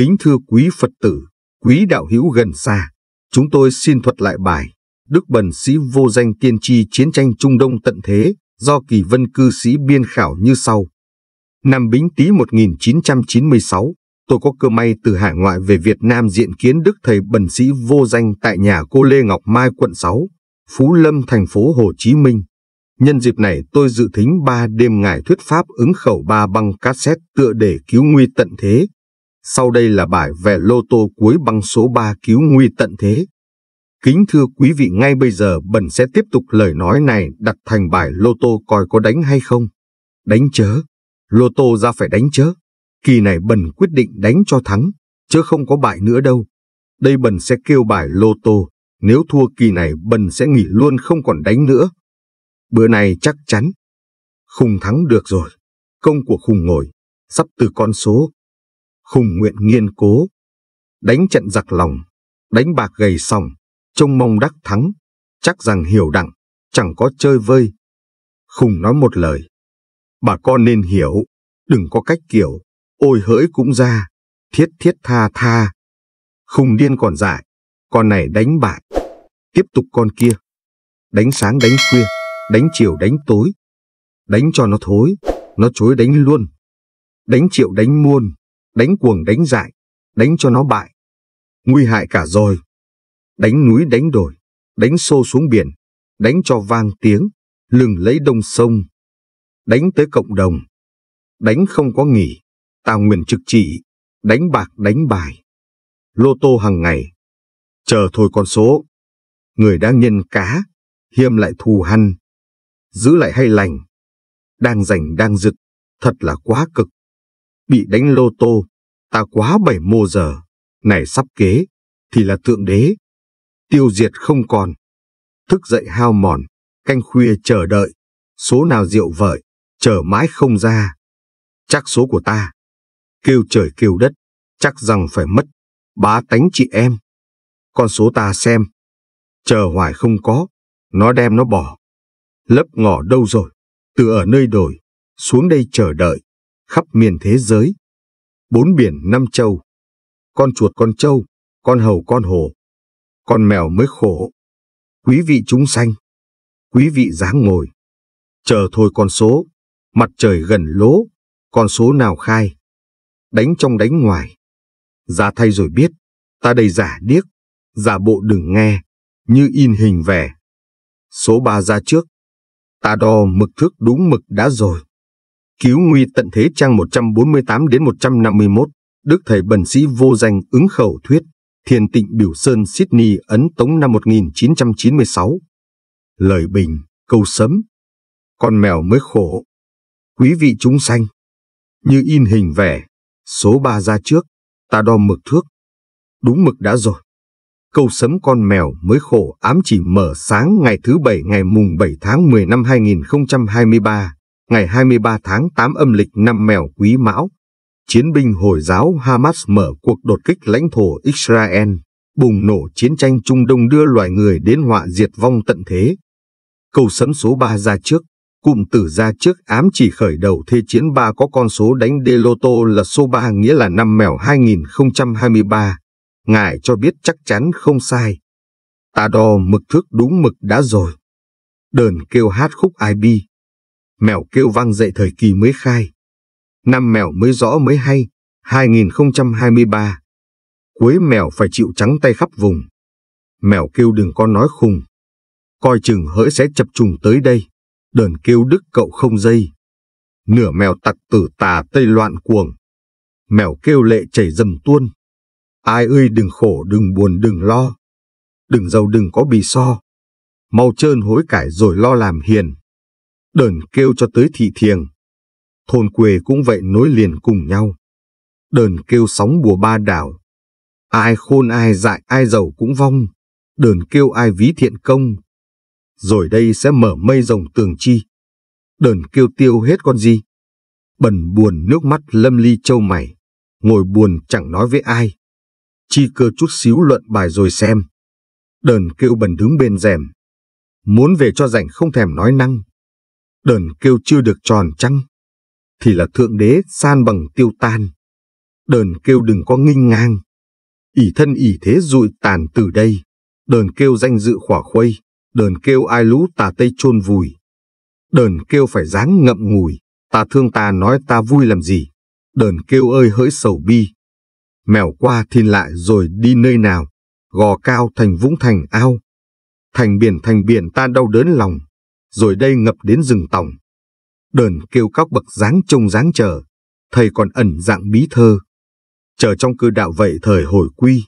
Kính thưa quý Phật tử, quý đạo hữu gần xa, chúng tôi xin thuật lại bài Đức Bần Sĩ Vô Danh Tiên Tri Chiến tranh Trung Đông Tận Thế do Kỳ Vân Cư Sĩ biên khảo như sau. Năm Bính Tý 1996, tôi có cơ may từ hải ngoại về Việt Nam diện kiến Đức Thầy Bần Sĩ Vô Danh tại nhà cô Lê Ngọc Mai quận 6, Phú Lâm thành phố Hồ Chí Minh. Nhân dịp này tôi dự thính ba đêm ngài thuyết pháp ứng khẩu ba băng cassette tựa để cứu nguy tận thế sau đây là bài về lô tô cuối băng số 3 cứu nguy tận thế. Kính thưa quý vị ngay bây giờ Bần sẽ tiếp tục lời nói này đặt thành bài lô tô coi có đánh hay không. Đánh chớ. Lô tô ra phải đánh chớ. Kỳ này Bần quyết định đánh cho thắng, chứ không có bài nữa đâu. Đây Bần sẽ kêu bài lô tô. Nếu thua kỳ này Bần sẽ nghỉ luôn không còn đánh nữa. Bữa này chắc chắn. Khùng thắng được rồi. Công của Khùng ngồi. Sắp từ con số khùng nguyện nghiên cố. Đánh trận giặc lòng, đánh bạc gầy xong trông mong đắc thắng, chắc rằng hiểu đặng, chẳng có chơi vơi. Khùng nói một lời, bà con nên hiểu, đừng có cách kiểu, ôi hỡi cũng ra, thiết thiết tha tha. Khùng điên còn dại, con này đánh bại, tiếp tục con kia. Đánh sáng đánh khuya, đánh chiều đánh tối. Đánh cho nó thối, nó chối đánh luôn. Đánh triệu đánh muôn, đánh cuồng đánh dại, đánh cho nó bại. Nguy hại cả rồi. Đánh núi đánh đồi, đánh xô xuống biển, đánh cho vang tiếng, lừng lấy đông sông. Đánh tới cộng đồng. Đánh không có nghỉ, tào nguyện trực trị, đánh bạc đánh bài. Lô tô hàng ngày. Chờ thôi con số. Người đang nhân cá, hiêm lại thù hăn. Giữ lại hay lành. Đang giành đang giựt, thật là quá cực bị đánh lô tô, ta quá bảy mô giờ, này sắp kế, thì là tượng đế. Tiêu diệt không còn. Thức dậy hao mòn, canh khuya chờ đợi, số nào rượu vợi, chờ mãi không ra. Chắc số của ta. Kêu trời kêu đất, chắc rằng phải mất, bá tánh chị em. Con số ta xem. Chờ hoài không có, nó đem nó bỏ. Lấp ngỏ đâu rồi, từ ở nơi đồi, xuống đây chờ đợi, khắp miền thế giới bốn biển năm châu. Con chuột con trâu, con hầu con hồ, con mèo mới khổ. Quý vị chúng sanh, quý vị dáng ngồi. Chờ thôi con số, mặt trời gần lố, con số nào khai. Đánh trong đánh ngoài. Ra thay rồi biết, ta đầy giả điếc, giả bộ đừng nghe, như in hình vẻ. Số ba ra trước, ta đo mực thước đúng mực đã rồi. Cứu nguy tận thế trang 148 đến 151, Đức Thầy Bần Sĩ Vô Danh ứng khẩu thuyết, Thiền Tịnh Biểu Sơn Sydney Ấn Tống năm 1996. Lời bình, câu sấm. Con mèo mới khổ. Quý vị chúng sanh. Như in hình vẽ, số ba ra trước, ta đo mực thước. Đúng mực đã rồi. Câu sấm con mèo mới khổ ám chỉ mở sáng ngày thứ Bảy ngày mùng 7 tháng 10 năm 2023 ngày 23 tháng 8 âm lịch năm mèo quý mão, chiến binh Hồi giáo Hamas mở cuộc đột kích lãnh thổ Israel, bùng nổ chiến tranh Trung Đông đưa loài người đến họa diệt vong tận thế. Câu sấm số 3 ra trước, cụm từ ra trước ám chỉ khởi đầu thế chiến 3 có con số đánh Deloto là số 3 nghĩa là năm mèo 2023. Ngài cho biết chắc chắn không sai. Ta đo mực thước đúng mực đã rồi. Đờn kêu hát khúc IB mèo kêu vang dậy thời kỳ mới khai. Năm mèo mới rõ mới hay, 2023. Cuối mèo phải chịu trắng tay khắp vùng. Mèo kêu đừng có nói khùng. Coi chừng hỡi sẽ chập trùng tới đây, đờn kêu đức cậu không dây. Nửa mèo tặc tử tà tây loạn cuồng. Mèo kêu lệ chảy dầm tuôn. Ai ơi đừng khổ đừng buồn đừng lo. Đừng giàu đừng có bì so. Mau trơn hối cải rồi lo làm hiền đờn kêu cho tới thị thiền Thôn quê cũng vậy nối liền cùng nhau. Đờn kêu sóng bùa ba đảo. Ai khôn ai dại ai giàu cũng vong. Đờn kêu ai ví thiện công. Rồi đây sẽ mở mây rồng tường chi. Đờn kêu tiêu hết con gì. Bần buồn nước mắt lâm ly châu mày. Ngồi buồn chẳng nói với ai. Chi cơ chút xíu luận bài rồi xem. Đờn kêu bần đứng bên rèm. Muốn về cho rảnh không thèm nói năng đờn kêu chưa được tròn trăng, thì là thượng đế san bằng tiêu tan. Đờn kêu đừng có nghinh ngang, ỷ thân ỷ thế rụi tàn từ đây, đờn kêu danh dự khỏa khuây, đờn kêu ai lũ tà tây chôn vùi. Đờn kêu phải dáng ngậm ngùi, ta thương ta nói ta vui làm gì, đờn kêu ơi hỡi sầu bi. Mèo qua thiên lại rồi đi nơi nào, gò cao thành vũng thành ao. Thành biển thành biển ta đau đớn lòng, rồi đây ngập đến rừng tòng. Đờn kêu các bậc dáng trông dáng chờ, thầy còn ẩn dạng bí thơ. Chờ trong cư đạo vậy thời hồi quy.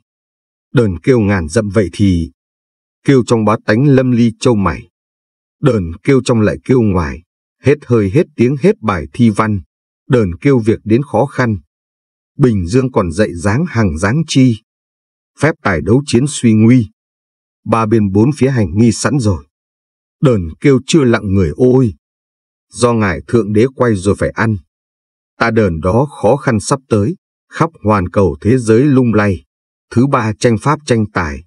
Đờn kêu ngàn dậm vậy thì, kêu trong bá tánh lâm ly châu mày. Đờn kêu trong lại kêu ngoài, hết hơi hết tiếng hết bài thi văn. Đờn kêu việc đến khó khăn. Bình Dương còn dạy dáng hàng dáng chi. Phép tài đấu chiến suy nguy. Ba bên bốn phía hành nghi sẵn rồi đờn kêu chưa lặng người ôi. Do ngài thượng đế quay rồi phải ăn. Ta đờn đó khó khăn sắp tới, khắp hoàn cầu thế giới lung lay. Thứ ba tranh pháp tranh tài.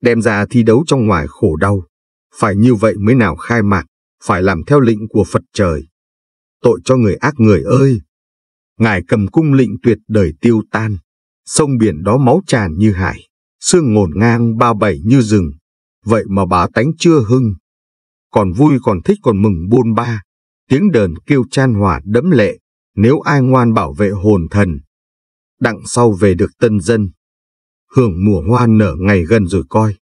Đem ra thi đấu trong ngoài khổ đau. Phải như vậy mới nào khai mạc, phải làm theo lệnh của Phật trời. Tội cho người ác người ơi! Ngài cầm cung lệnh tuyệt đời tiêu tan. Sông biển đó máu tràn như hải, xương ngổn ngang ba bảy như rừng. Vậy mà bá tánh chưa hưng, còn vui còn thích còn mừng buôn ba, tiếng đờn kêu chan hòa đẫm lệ, nếu ai ngoan bảo vệ hồn thần. Đặng sau về được tân dân, hưởng mùa hoa nở ngày gần rồi coi.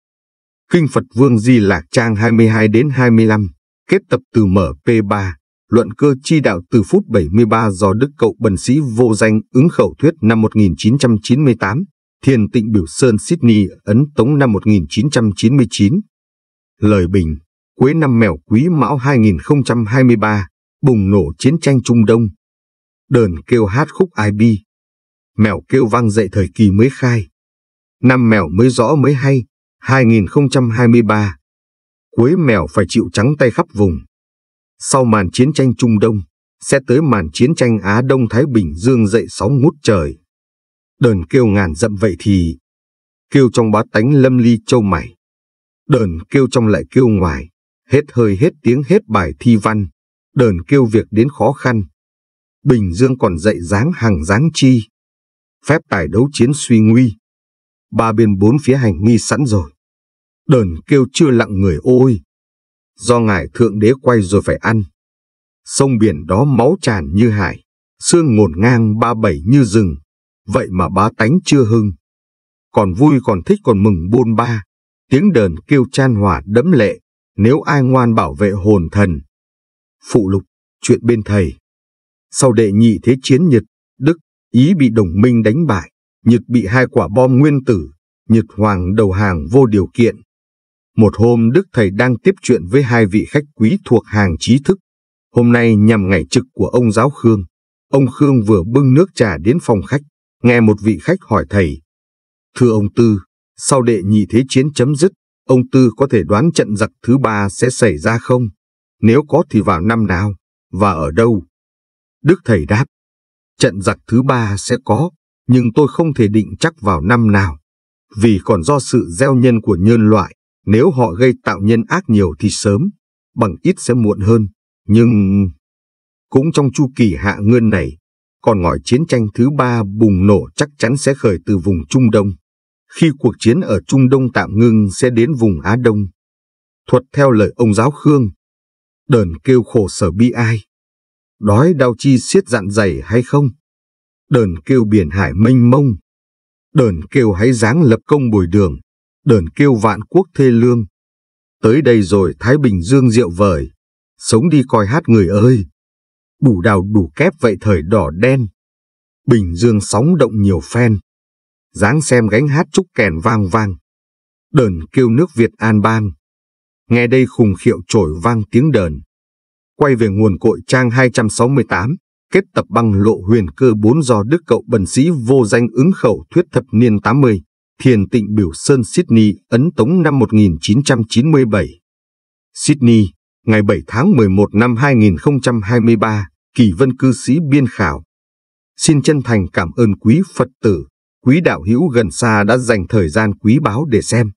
Kinh Phật Vương Di Lạc Trang 22 đến 25, kết tập từ mở P3, luận cơ chi đạo từ phút 73 do Đức Cậu Bần Sĩ Vô Danh ứng khẩu thuyết năm 1998, Thiền Tịnh Biểu Sơn Sydney ấn tống năm 1999. Lời bình cuối năm mèo quý mão 2023, bùng nổ chiến tranh Trung Đông. Đờn kêu hát khúc ai bi. Mèo kêu vang dậy thời kỳ mới khai. Năm mèo mới rõ mới hay, 2023. Cuối mèo phải chịu trắng tay khắp vùng. Sau màn chiến tranh Trung Đông, sẽ tới màn chiến tranh Á Đông Thái Bình Dương dậy sóng ngút trời. Đờn kêu ngàn dậm vậy thì, kêu trong bá tánh lâm ly châu mày. Đờn kêu trong lại kêu ngoài, Hết hơi hết tiếng hết bài thi văn, đờn kêu việc đến khó khăn. Bình Dương còn dạy dáng hàng dáng chi. Phép tài đấu chiến suy nguy. Ba bên bốn phía hành nghi sẵn rồi. Đờn kêu chưa lặng người ôi. Do ngài thượng đế quay rồi phải ăn. Sông biển đó máu tràn như hải, xương ngổn ngang ba bảy như rừng. Vậy mà bá tánh chưa hưng. Còn vui còn thích còn mừng buôn ba. Tiếng đờn kêu chan hòa đẫm lệ nếu ai ngoan bảo vệ hồn thần. Phụ lục, chuyện bên thầy. Sau đệ nhị thế chiến Nhật, Đức, Ý bị đồng minh đánh bại, Nhật bị hai quả bom nguyên tử, Nhật Hoàng đầu hàng vô điều kiện. Một hôm Đức Thầy đang tiếp chuyện với hai vị khách quý thuộc hàng trí thức. Hôm nay nhằm ngày trực của ông giáo Khương. Ông Khương vừa bưng nước trà đến phòng khách, nghe một vị khách hỏi thầy. Thưa ông Tư, sau đệ nhị thế chiến chấm dứt, Ông Tư có thể đoán trận giặc thứ ba sẽ xảy ra không? Nếu có thì vào năm nào? Và ở đâu? Đức Thầy đáp, trận giặc thứ ba sẽ có, nhưng tôi không thể định chắc vào năm nào. Vì còn do sự gieo nhân của nhân loại, nếu họ gây tạo nhân ác nhiều thì sớm, bằng ít sẽ muộn hơn. Nhưng cũng trong chu kỳ hạ nguyên này, còn ngòi chiến tranh thứ ba bùng nổ chắc chắn sẽ khởi từ vùng Trung Đông khi cuộc chiến ở Trung Đông tạm ngưng sẽ đến vùng Á Đông. Thuật theo lời ông giáo Khương, đờn kêu khổ sở bi ai. Đói đau chi siết dạn dày hay không? Đờn kêu biển hải mênh mông. Đờn kêu hãy dáng lập công bồi đường. Đờn kêu vạn quốc thê lương. Tới đây rồi Thái Bình Dương rượu vời. Sống đi coi hát người ơi. Đủ đào đủ kép vậy thời đỏ đen. Bình Dương sóng động nhiều phen dáng xem gánh hát trúc kèn vang vang. Đờn kêu nước Việt an bang. Nghe đây khùng khiệu trổi vang tiếng đờn. Quay về nguồn cội trang 268, kết tập băng lộ huyền cơ bốn do đức cậu bần sĩ vô danh ứng khẩu thuyết thập niên 80, thiền tịnh biểu sơn Sydney ấn tống năm 1997. Sydney, ngày 7 tháng 11 năm 2023, kỳ vân cư sĩ biên khảo. Xin chân thành cảm ơn quý Phật tử quý đạo hữu gần xa đã dành thời gian quý báu để xem.